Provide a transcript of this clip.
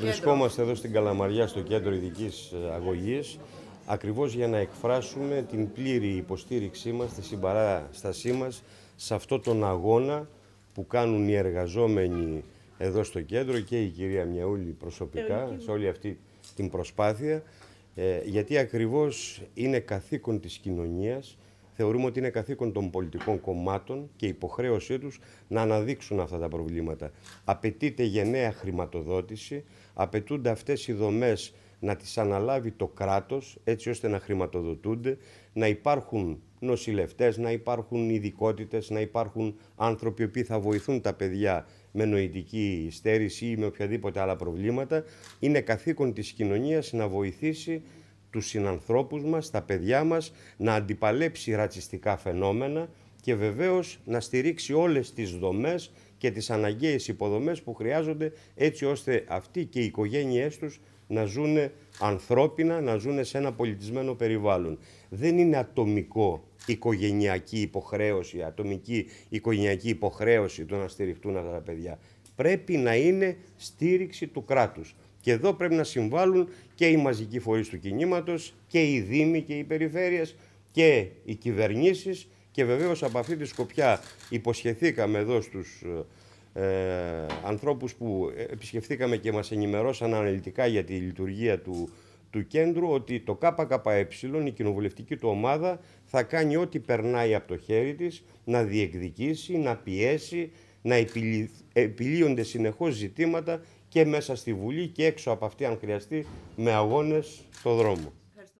Βρισκόμαστε εδώ στην Καλαμαριά, στο κέντρο ειδικής ε, αγωγής, ακριβώς για να εκφράσουμε την πλήρη υποστήριξή μας, τη συμπαράστασή μας σε αυτόν τον αγώνα που κάνουν οι εργαζόμενοι εδώ στο κέντρο και η κυρία Μιαούλη προσωπικά σε όλη αυτή την προσπάθεια ε, γιατί ακριβώς είναι καθήκον της κοινωνίας θεωρούμε ότι είναι καθήκον των πολιτικών κομμάτων και υποχρέωσή τους να αναδείξουν αυτά τα προβλήματα. Απαιτείται γενναία χρηματοδότηση, απαιτούνται αυτές οι δομές να τις αναλάβει το κράτος έτσι ώστε να χρηματοδοτούνται, να υπάρχουν νοσηλευτές, να υπάρχουν ειδικότητες, να υπάρχουν άνθρωποι που θα βοηθούν τα παιδιά με νοητική στέρηση ή με οποιαδήποτε άλλα προβλήματα. Είναι καθήκον της κοινωνίας να βοηθήσει τους συνανθρώπους μας, τα παιδιά μας, να αντιπαλέψει ρατσιστικά φαινόμενα και βεβαίως να στηρίξει όλες τις δομές και τις αναγκαίες υποδομές που χρειάζονται έτσι ώστε αυτοί και οι οικογένειές τους να ζουν ανθρώπινα, να ζουν σε ένα πολιτισμένο περιβάλλον. Δεν είναι ατομικό οικογενειακή υποχρέωση, ατομική οικογενειακή υποχρέωση το να στηριχτούν αυτά τα παιδιά πρέπει να είναι στήριξη του κράτους. Και εδώ πρέπει να συμβάλλουν και οι μαζικοί φορείς του κινήματος και οι δήμοι και οι περιφέρειες και οι κυβερνήσεις και βεβαίως από αυτή τη σκοπιά υποσχεθήκαμε εδώ στους ε, ανθρώπους που επισκεφθήκαμε και μας ενημερώσαν αναλυτικά για τη λειτουργία του, του κέντρου ότι το ΚΚΕ, η κοινοβουλευτική του ομάδα, θα κάνει ό,τι περνάει από το χέρι της να διεκδικήσει, να πιέσει, να επιλύονται συνεχώς ζητήματα και μέσα στη Βουλή και έξω από αυτή αν χρειαστεί με αγώνες στο δρόμο.